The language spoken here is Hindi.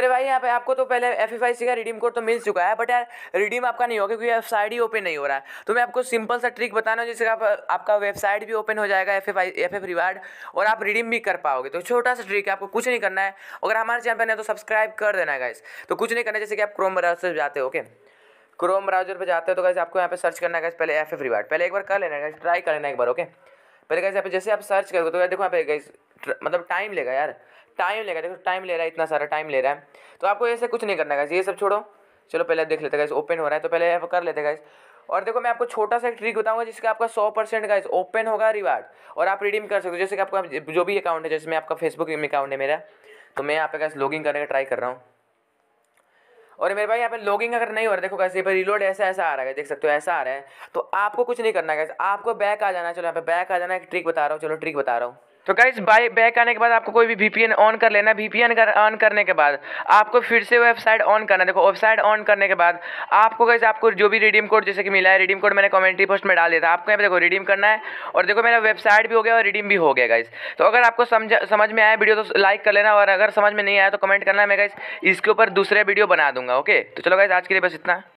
अरे भाई यहाँ पे आपको तो पहले एफ एफ आई सी का रिडीम कोड तो मिल चुका है बट यार रिडीम आपका नहीं होगा क्योंकि वेबसाइट ही ओपन नहीं हो रहा है तो मैं आपको सिंपल सा ट्रिक बताना जिससे आप आपका वेबसाइट भी ओपन हो जाएगा F F I F F reward और आप रिडीम भी कर पाओगे तो छोटा सा ट्रिक है आपको कुछ नहीं करना है अगर हमारे चैनल पर नहीं तो सब्सक्राइब कर देना है गाइस तो कुछ नहीं करना जैसे कि आप क्रोम ब्राउजर पर जाते हो ओके क्रोम ब्राउजर पर जाते हो तो गाइस आपको यहाँ पर सर्च करना है पहले एफ एफ रिवार्ड पहले एक बार कर लेना है ट्राई कर लेना एक बार ओके पहले गाइस जैसे आप सर्च करोगे तो यार देखो यहाँ पे गाइस मतलब टाइम लेगा यार टाइम लेगा देखो टाइम ले रहा है इतना सारा टाइम ले रहा है तो आपको ऐसे कुछ नहीं करना गाइस ये सब छोड़ो चलो पहले देख लेते गाइस ओपन हो रहा है तो पहले ऐप कर लेते गाइस और देखो मैं आपको छोटा सा एक ट्रिक बताऊंगा जिसके आपका सौ परसेंट गाइस ओपन होगा रिवार्ड और आप रिडीम कर सकते हो जैसे कि आपका जो भी अकाउंट है जैसे मैं आपका फेसबुक अकाउंट है मेरा तो मैं यहाँ पे गाइस लॉगिंग करने का ट्राई कर रहा हूँ और मेरे भाई यहाँ पे लॉगिंग अगर नहीं हो रहा देखो कैसे पर रिलोड ऐसा ऐसा आ रहा है देख सकते हो ऐसा आ रहा है तो आपको कुछ नहीं करना है आपको बैक आ जाना है चलो यहाँ पे बैक आ जाना है ट्रिक बता रहा हूँ चलो ट्रिक बता रहा हूँ तो गाइज बाई बैक आने के बाद आपको कोई भी वीपीएन ऑन कर लेना वीपीएन कर ऑन करने के बाद आपको फिर से वेबसाइट ऑन करना देखो वेबसाइट ऑन करने के बाद आपको गाइज आपको जो भी रिडीम कोड जैसे कि मिला है रिडीम कोड मैंने कमेंट्री पोस्ट में डाल दिया था आपको यहाँ पे देखो रिडीम करना है और देखो मेरा वेबसाइट भी हो गया और रिडीम भी हो गया गाइज तो अगर आपको समझ समझ में आया वीडियो तो लाइक कर लेना और अगर समझ में नहीं आया तो कमेंट करना मैं गाइज इसके ऊपर दूसरे वीडियो बना दूंगा ओके तो चलो गाइज आज के लिए बस इतना